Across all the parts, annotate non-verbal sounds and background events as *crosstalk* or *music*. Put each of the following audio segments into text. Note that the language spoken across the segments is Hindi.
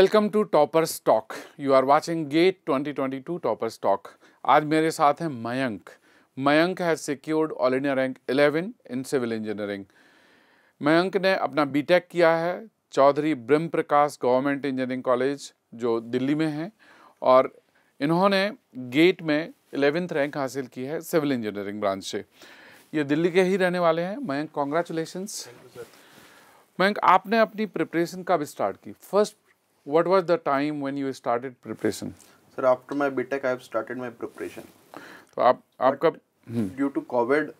Welcome to toppers talk you are watching GATE 2022 toppers talk आज मेरे साथ हैं मयंक मयंक है secured all India rank 11 in civil engineering Mayank ने अपना बीटेक किया है चौधरी ब्रह्म प्रकाश गवर्नमेंट इंजीनियरिंग कॉलेज जो दिल्ली में है और इन्होंने गेट में एलेवेंथ रैंक हासिल की है सिविल इंजीनियरिंग ब्रांच से ये दिल्ली के ही रहने वाले हैं मयंक कॉन्ग्रेचुलेशन मयंक आपने अपनी प्रिपरेशन कब स्टार्ट की first what was the time when you started preparation? Sir, after my btech I have started my preparation. so aap aapka hmm. due to covid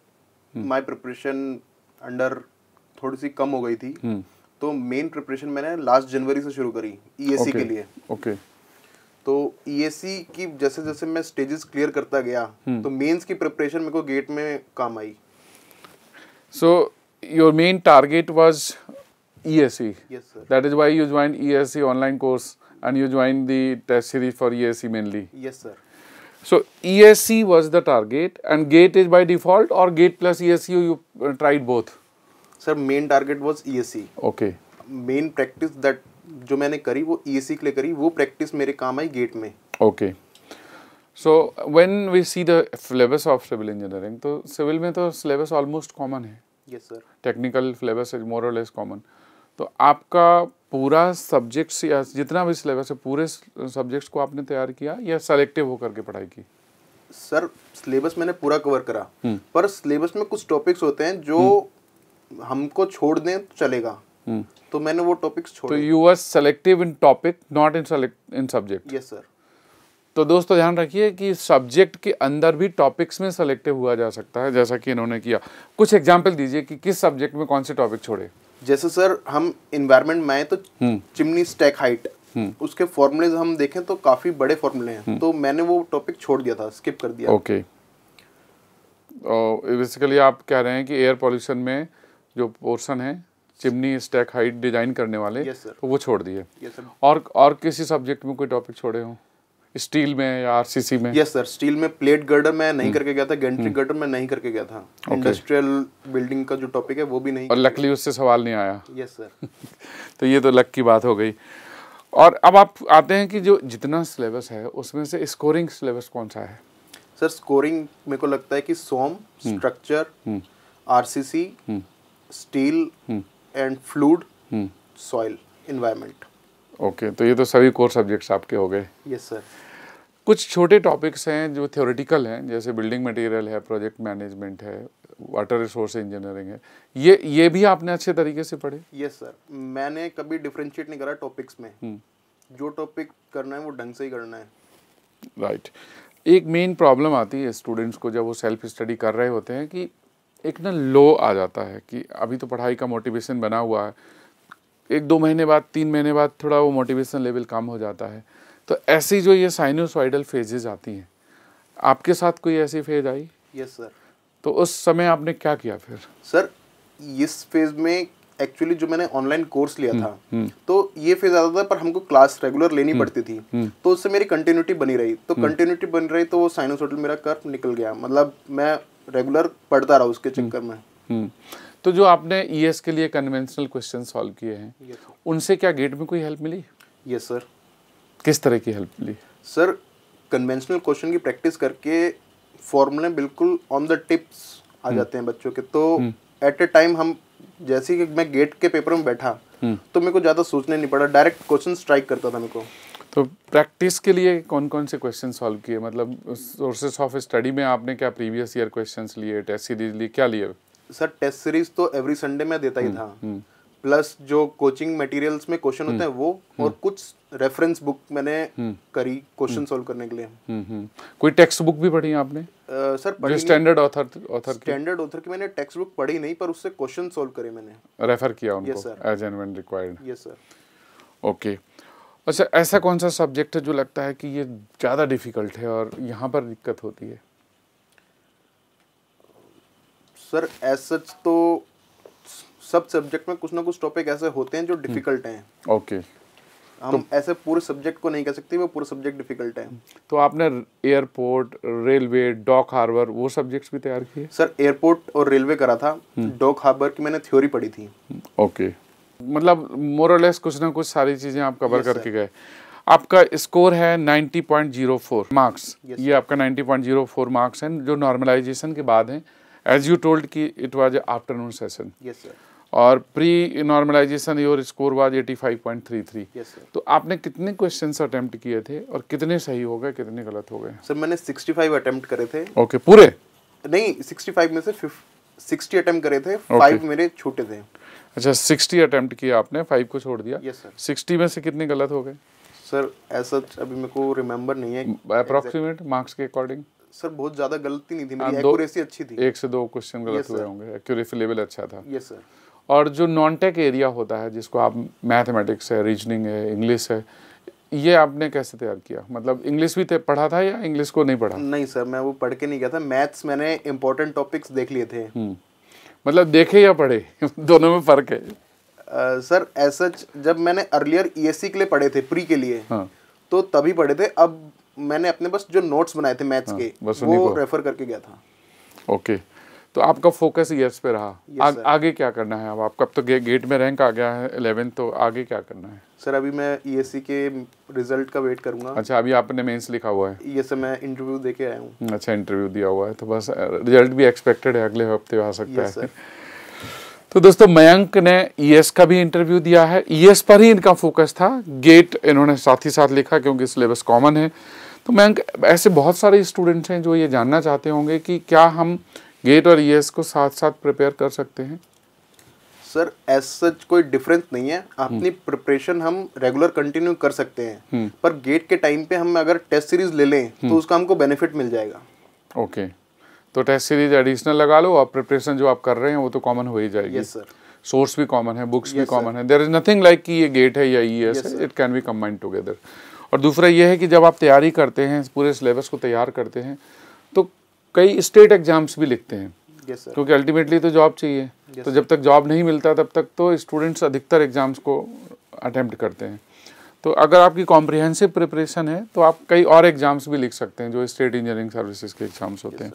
hmm. my preparation under thodi si kam ho gayi thi hmm. तो मेन प्रिपरेशन मैंने लास्ट जनवरी से शुरू करी ईएससी okay. के लिए ओके okay. तो ईएससी की जैसे जैसे मैं स्टेजेस क्लियर करता गया hmm. तो मेंस की प्रिपरेशन मेरे को गेट में काम आई so your main target was ESE. Yes, sir. That is why you joined ESE online course and you joined the test series for ESE mainly. Yes, sir. So ESE was the target and GATE is by default or GATE plus ESE you uh, tried both? Sir, main target was ESE. Okay. Main practice that जो मैंने करी वो ESE के लिए करी वो practice मेरे काम आई GATE में. Okay. So when we see the syllabus of civil engineering, तो civil में तो syllabus almost common है. Yes, sir. Technical syllabus is more or less common. तो आपका पूरा सब्जेक्ट्स या जितना भी सिलेबस है पूरे सब्जेक्ट्स को आपने तैयार किया या सेलेक्टिव होकर के पढ़ाई की सर सिलेबस मैंने पूरा कवर करा हम्म। पर सिलेबस में कुछ टॉपिक्स होते हैं जो हम्म। हमको छोड़ दें तो चलेगा हम्म। तो मैंने वो टॉपिक्स छोड़े तो you are selective in topic not in select in subject yes sir तो दोस्तों ध्यान रखिए कि सब्जेक्ट के अंदर भी टॉपिक्स में सेलेक्टिव हुआ जा सकता है जैसा कि इन्होंने किया कुछ एग्जाम्पल दीजिए कि किस सब्जेक्ट में कौन से टॉपिक छोड़े जैसे सर हम इन्वायरमेंट में आए तो चिमनी स्टैक हाइट उसके फॉर्मुलेज हम देखें तो काफी बड़े फॉर्मूले हैं हम्म। तो मैंने वो टॉपिक छोड़ दिया था स्किप कर दिया ओके बेसिकली आप कह रहे हैं कि एयर पॉल्यूशन में जो पोर्शन है चिमनी स्टैक हाइट डिजाइन करने वाले yes, तो वो छोड़ दिए yes, और और किसी सब्जेक्ट में कोई टॉपिक छोड़े हों स्टील में या आरसीसी में यस सर स्टील में प्लेट गर्डर में नहीं करके गया था गेंट्री गर्डर में नहीं करके गया था इंडस्ट्रियल बिल्डिंग का जो टॉपिक है वो भी नहीं और लकली उससे सवाल नहीं आया यस सर *laughs* तो ये तो लक की बात हो गई और अब आप आते हैं कि जो जितना सिलेबस है उसमें से स्कोरिंग सिलेबस कौन सा है सर स्कोरिंग मेरे को लगता है कि some structure are steel and fluid soil environment okay तो ये तो सभी कोर सब्जेक्ट्स आपके हो गए यस सर कुछ छोटे टॉपिक्स हैं जो थ्योरेटिकल हैं जैसे बिल्डिंग मटेरियल है प्रोजेक्ट मैनेजमेंट है वाटर रिसोर्स इंजीनियरिंग है ये ये भी आपने अच्छे तरीके से पढ़े यस सर मैंने कभी डिफ्रेंशिएट नहीं करा टॉपिक्स में हुँ. हम्म। जो टॉपिक करना है वो ढंग से ही करना है राइट right. एक मेन प्रॉब्लम आती है स्टूडेंट्स को जब वो सेल्फ स्टडी कर रहे होते हैं कि एक ना लो आ जाता है कि अभी तो पढ़ाई का मोटिवेशन बना हुआ है एक दो महीने बाद तीन महीने बाद थोड़ा वो मोटिवेशन लेवल कम हो जाता है तो ऐसी जो ये साइनोसाइडल फेजेज आती हैं आपके साथ कोई ऐसी फेज आई यस सर तो उस समय आपने क्या किया फिर सर इस फेज में एक्चुअली जो मैंने ऑनलाइन कोर्स लिया हुँ, हम्म, था हुँ, हम्म। तो ये फेज आता था पर हमको क्लास रेगुलर लेनी हम्म, पड़ती थी तो उससे मेरी कंटिन्यूटी बनी रही तो कंटिन्यूटी बन रही तो वो साइनोसोटल मेरा कर्व निकल गया मतलब मैं रेगुलर पढ़ता रहा उसके चक्कर में तो जो आपने ई e के लिए कन्वेंशनल क्वेश्चन सॉल्व किए हैं उनसे क्या गेट में कोई हेल्प मिली यस सर किस तरह की हेल्प मिली सर कन्वेंशनल क्वेश्चन की प्रैक्टिस करके फॉर्मूले बिल्कुल ऑन द टिप्स आ हम्म। जाते हैं बच्चों के तो एट ए टाइम हम जैसे कि मैं गेट के पेपर में बैठा हम्म। तो मेरे को ज़्यादा सोचने नहीं पड़ा डायरेक्ट क्वेश्चन स्ट्राइक करता था मेरे को तो प्रैक्टिस के लिए कौन कौन से क्वेश्चन सॉल्व किए मतलब सोर्सेस ऑफ स्टडी में आपने क्या प्रीवियस ईयर क्वेश्चन लिए टेस्ट सीरीज लिए क्या लिए सर टेस्ट सीरीज तो एवरी संडे में देता ही हम्म, था प्लस हम्म। जो कोचिंग मटेरियल्स में क्वेश्चन होते हैं हम्म, वो और कुछ रेफरेंस बुक मैंने करी क्वेश्चन सॉल्व करने के लिए कोई टेक्स्ट बुक भी पढ़ी आपने आ, सर पढ़ी standard author author standard author की मैंने टेक्स्ट बुक पढ़ी नहीं पर उससे क्वेश्चन सॉल्व करे मैंने रेफर किया उनको as and when required yes sir okay अच्छा ऐसा कौन सा सब्जेक्ट है जो लगता है कि ये ज़्यादा डिफिकल्ट है और यहाँ पर दिक्कत होती है सर एस सच तो सब सब्जेक्ट में कुछ ना कुछ टॉपिक ऐसे होते हैं जो डिफिकल्ट हम्म। हैं ओके हम तो, ऐसे पूरे सब्जेक्ट को नहीं कह सकते वो पूरे सब्जेक्ट डिफिकल्ट हैं तो आपने एयरपोर्ट रेलवे डॉक हार्बर वो सब्जेक्ट्स भी तैयार किए सर एयरपोर्ट और रेलवे करा था डॉक हम्म। हार्बर की मैंने थ्योरी पढ़ी थी ओके मतलब मोरलेस कुछ ना कुछ सारी चीज़ें आप कवर करके गए आपका स्कोर है 90.04 मार्क्स ये आपका 90.04 मार्क्स हैं जो नॉर्मलाइजेशन के बाद हैं एज यू टोल्ड की इट वॉज आफ्टरनून सेशन और pre normalisation your score was 85.33 तो आपने कितने क्वेश्चंस अटेम्प्ट किए थे और कितने सही हो गए कितने गलत हो गए सर मैंने 65 अटेम्प्ट करे थे ओके okay, पूरे नहीं 65 में से 60 अटेम्प्ट करे थे okay. मेरे छोटे थे अच्छा 60 अटेम्प्ट किए आपने 5 को छोड़ दिया yes, सर 60 में से कितने गलत हो गए सर ऐसा अभी मेरे को रिमेम्बर नहीं है अप्रॉक्सीमेट मार्क्स के अकॉर्डिंग सर बहुत ज्यादा गलती नहीं थी मेरी एक्यूरेसी हाँ, अच्छी थी एक से दो क्वेश्चन गलत हुए होंगे एक्यूरेसी लेवल अच्छा था यस सर और जो नॉन टेक एरिया होता है जिसको आप मैथमेटिक्स है रीजनिंग है इंग्लिश है ये आपने कैसे तैयार किया मतलब इंग्लिश भी पढ़ा था या इंग्लिश को नहीं पढ़ा नहीं सर मैं वो पढ़ के नहीं गया था मैथ्स मैंने इम्पोर्टेंट टॉपिक्स देख लिए थे हम्म। मतलब देखे या पढ़े *laughs* दोनों में फ़र्क है सर ऐसा जब मैंने अर्लियर ई e के लिए पढ़े थे प्री के लिए हाँ. तो तभी पढ़े थे अब मैंने अपने बस जो नोट्स बनाए थे मैथ्स हाँ, के वो रेफर करके गया था ओके तो आपका फोकस यस पे रहा yes, आ, आगे क्या करना है अब आप कब तो गे, गेट में रैंक आ गया है इलेवेंथ तो आगे क्या करना है सर अभी मैं ई के रिजल्ट का वेट करूंगा अच्छा अभी आपने मेंस लिखा हुआ है ये सर मैं इंटरव्यू दे के आया हूँ हम्म, अच्छा इंटरव्यू दिया हुआ है तो बस रिजल्ट भी एक्सपेक्टेड है अगले हफ्ते आ सकता yes, है *laughs* तो दोस्तों मयंक ने ई का भी इंटरव्यू दिया है ई पर ही इनका फोकस था गेट इन्होंने साथ ही साथ लिखा क्योंकि सिलेबस कॉमन है तो मैं ऐसे बहुत सारे स्टूडेंट्स हैं जो ये जानना चाहते होंगे कि क्या हम गेट और ई e को साथ साथ प्रिपेयर कर सकते हैं सर एज सच कोई डिफरेंस नहीं है हम्म। अपनी प्रिपरेशन हम रेगुलर कंटिन्यू कर सकते हैं हम्म। पर गेट के टाइम पे हम अगर टेस्ट सीरीज ले लें तो हम्म। उसका हमको बेनिफिट मिल जाएगा ओके तो टेस्ट सीरीज एडिशनल लगा लो और प्रिपरेशन जो आप कर रहे हैं वो तो कॉमन हो ही जाएगी यस सर सोर्स भी कॉमन है बुक्स भी कॉमन है देर इज नथिंग लाइक कि ये गेट है या E S it can be combined together और दूसरा यह है कि जब आप तैयारी करते हैं पूरे सिलेबस को तैयार करते हैं तो कई स्टेट एग्जाम्स भी लिखते हैं yes, क्योंकि अल्टीमेटली तो जॉब चाहिए yes, तो जब तक जॉब नहीं मिलता तब तक तो स्टूडेंट्स अधिकतर एग्जाम्स को अटैम्प्ट करते हैं तो अगर आपकी कॉम्प्रिहेंसिव प्रिपरेशन है तो आप कई और एग्जाम्स भी लिख सकते हैं जो स्टेट इंजीनियरिंग सर्विसेज के एग्जाम्स होते yes, हैं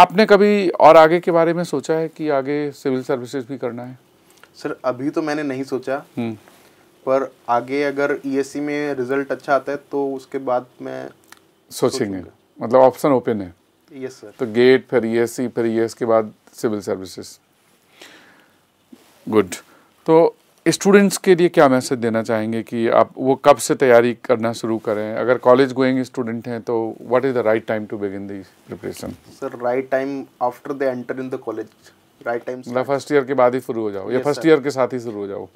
आपने कभी और आगे के बारे में सोचा है कि आगे सिविल सर्विसेज भी करना है सर अभी तो मैंने नहीं सोचा हम्म। पर आगे अगर ई e में रिजल्ट अच्छा आता है तो उसके बाद में सोचेंगे मतलब ऑप्शन ओपन है यस सर तो गेट फिर ई e फिर ई e के बाद सिविल सर्विसेज गुड तो स्टूडेंट्स के लिए क्या मैसेज देना चाहेंगे कि आप वो कब से तैयारी करना शुरू करें अगर कॉलेज गोइंग स्टूडेंट हैं तो what is the right time to begin this preparation sir right time after the enter in the college right time मतलब फर्स्ट ईयर के बाद ही शुरू हो जाओ या फर्स्ट ईयर के साथ ही शुरू हो जाओ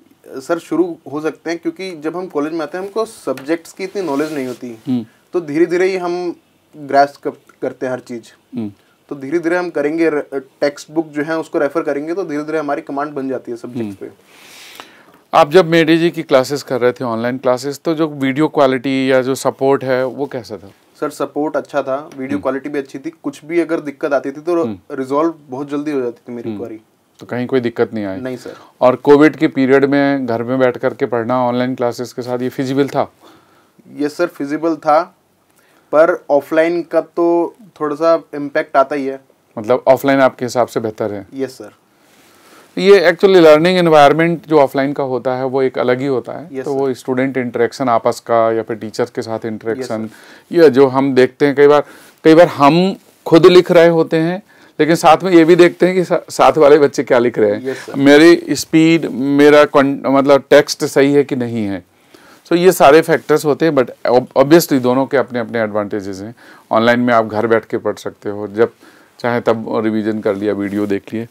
सर शुरू हो सकते हैं क्योंकि जब हम कॉलेज में आते हैं हमको सब्जेक्ट्स की इतनी नॉलेज नहीं होती हम्म। तो धीरे धीरे ही हम ग्रास करते हैं हर चीज़ हम्म। तो धीरे धीरे हम करेंगे टेक्स्ट बुक जो है उसको रेफर करेंगे तो धीरे धीरे हमारी कमांड बन जाती है सब्जेक्ट हम्म। पे आप जब मेडे जी की क्लासेस कर रहे थे ऑनलाइन क्लासेस तो जो वीडियो क्वालिटी या जो सपोर्ट है वो कैसा था सर सपोर्ट अच्छा था वीडियो क्वालिटी भी अच्छी थी कुछ भी अगर दिक्कत आती थी तो रिजॉल्व बहुत जल्दी हो जाती थी मेरी क्वारी तो कहीं कोई दिक्कत नहीं आई नहीं सर और कोविड के पीरियड में घर में बैठ करके पढ़ना ऑनलाइन क्लासेस के साथ ये फिजिबल था ये सर फिजिबल था पर ऑफलाइन का तो थोड़ा सा इम्पैक्ट आता ही है मतलब ऑफलाइन आपके हिसाब से बेहतर है यस सर ये एक्चुअली लर्निंग एनवायरनमेंट जो ऑफलाइन का होता है वो एक अलग ही होता है yes, तो sir. वो स्टूडेंट इंटरेक्शन आपस का या फिर टीचर्स के साथ इंटरेक्शन yes, ये जो हम देखते हैं कई बार कई बार हम खुद लिख रहे होते हैं लेकिन साथ में ये भी देखते हैं कि साथ वाले बच्चे क्या लिख रहे हैं yes, मेरी स्पीड मेरा मतलब टेक्स्ट सही है कि नहीं है सो ये सारे फैक्टर्स होते हैं बट ऑब्वियसली दोनों के अपने अपने एडवांटेजेस हैं ऑनलाइन में आप घर बैठ के पढ़ सकते हो जब चाहे तब रिवीजन कर लिया वीडियो देख लिए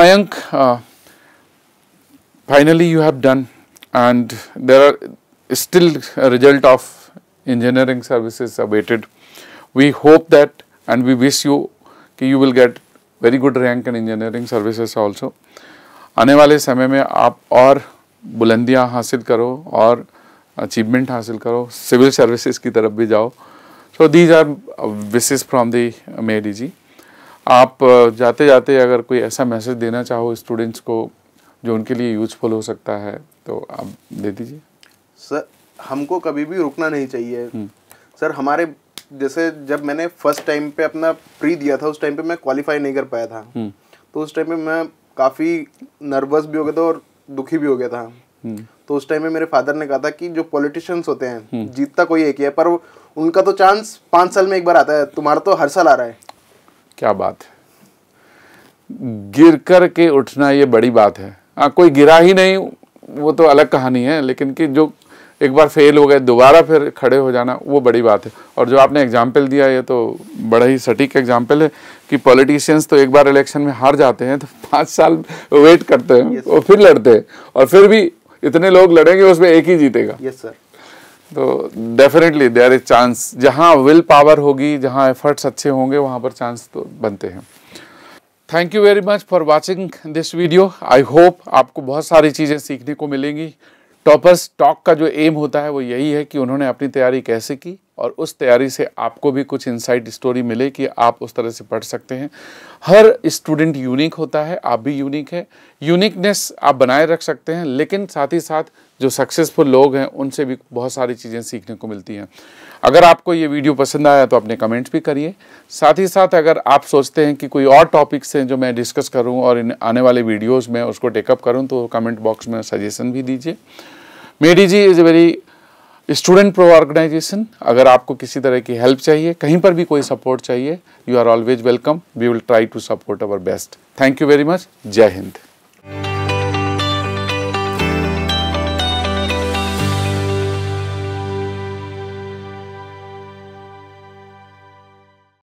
Mayank finally you have done and there are still result of engineering services awaited we hope that and we wish you कि you will get very good rank in engineering services also आने वाले समय में आप और बुलंदियाँ हासिल करो और अचीवमेंट हासिल करो सिविल सर्विसेज की तरफ भी जाओ so these are wishes from the मेरी जी आप जाते जाते अगर कोई ऐसा मैसेज देना चाहो स्टूडेंट्स को जो उनके लिए यूजफुल हो सकता है तो आप दे दीजिए सर हमको कभी भी रुकना नहीं चाहिए सर हम्म। हमारे जैसे जब मैंने फर्स्ट टाइम पे अपना प्री दिया था उस टाइम पे मैं क्वालिफाई नहीं कर पाया था हम्म। तो उस टाइम पे मैं काफ़ी नर्वस भी हो गया था और दुखी भी हो गया था हम्म। तो उस टाइम में मेरे फादर ने कहा था कि जो पॉलिटिशियंस होते हैं हम्म। जीतता कोई एक ही है पर उनका तो चांस पाँच साल में एक बार आता है तुम्हारा तो हर साल आ रहा है क्या बात है गिर कर के उठना ये बड़ी बात है आ, हाँ, कोई गिरा ही नहीं वो तो अलग कहानी है लेकिन कि जो एक बार फेल हो गए दोबारा फिर खड़े हो जाना वो बड़ी बात है और जो आपने एग्जाम्पल दिया ये तो बड़ा ही सटीक एग्जाम्पल है कि पॉलिटिशियंस तो एक बार इलेक्शन में हार जाते हैं तो पाँच साल वेट करते हैं yes, और फिर लड़ते हैं और फिर भी इतने लोग लड़ेंगे उसमें एक ही जीतेगा यस yes, सर तो डेफिनेटली देर इज चांस जहाँ विल पावर होगी जहाँ एफर्ट्स अच्छे होंगे वहाँ पर चांस तो बनते हैं thank you very much for watching this video I hope आपको बहुत सारी चीज़ें सीखने को मिलेंगी टॉपर्स टॉक का जो एम होता है वो यही है कि उन्होंने अपनी तैयारी कैसे की और उस तैयारी से आपको भी कुछ इनसाइड स्टोरी मिले कि आप उस तरह से पढ़ सकते हैं हर स्टूडेंट यूनिक होता है आप भी यूनिक है यूनिकनेस आप बनाए रख सकते हैं लेकिन साथ ही साथ जो सक्सेसफुल लोग हैं उनसे भी बहुत सारी चीज़ें सीखने को मिलती हैं अगर आपको ये वीडियो पसंद आया तो अपने कमेंट्स भी करिए साथ ही साथ अगर आप सोचते हैं कि कोई और टॉपिक्स हैं जो मैं डिस्कस करूं और इन आने वाले वीडियोस में उसको टेकअप करूं तो कमेंट बॉक्स में सजेशन भी दीजिए Medi G is a very student pro organization अगर आपको किसी तरह की हेल्प चाहिए कहीं पर भी कोई सपोर्ट चाहिए you are always welcome we will try to support our best thank you very much जय हिंद